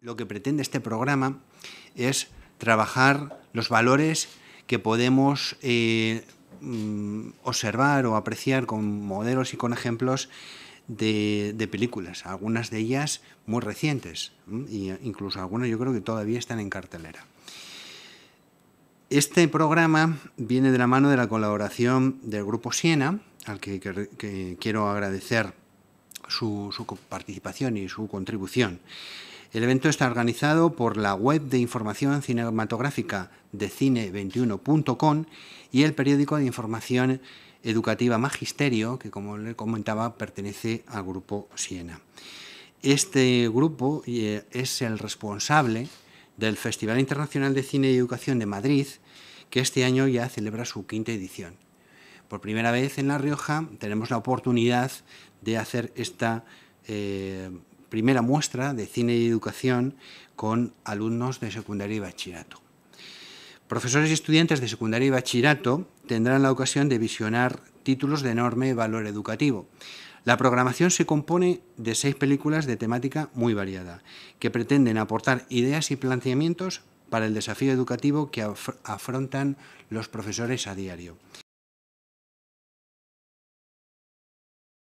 Lo que pretende este programa es trabajar los valores que podemos eh, mm, observar o apreciar con modelos y con ejemplos de, películas, algunas de ellas muy recientes, e incluso algunas yo creo que todavía están en cartelera. Este programa viene de la mano de la colaboración del Grupo Siena, al que, quiero agradecer su participación y su contribución. El evento está organizado por la web de información cinematográfica de cine21.com y el periódico de información educativa Magisterio, que como le comentaba pertenece al grupo Siena. Este grupo eh, es el responsable del Festival Internacional de Cine y Educación de Madrid, que este año ya celebra su quinta edición. Por primera vez en La Rioja tenemos la oportunidad de hacer esta eh, primera muestra de cine y educación con alumnos de secundaria y bachillerato. Profesores y estudiantes de secundaria y bachillerato tendrán la ocasión de visionar títulos de enorme valor educativo. La programación se compone de seis películas de temática muy variada, que pretenden aportar ideas y planteamientos para el desafío educativo que afrontan los profesores a diario.